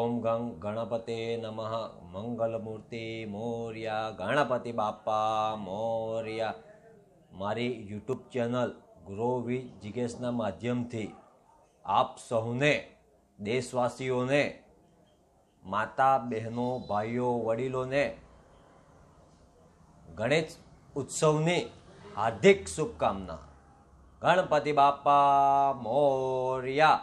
ઓમ ગંગ ગણપતે નમઃ મંગલમૂર્તિ મોર્યા ગણપતિ બાપા મોર્યા મારી YouTube channel grow with જીગેશના માધ્યમથી આપ સૌને દેશવાસીઓને માતા બહેનો ભાઈઓ વડીલોને ગણેશ ઉત્સવની હાર્દિક શુભકામના ગણપતિ બાપા મોર્યા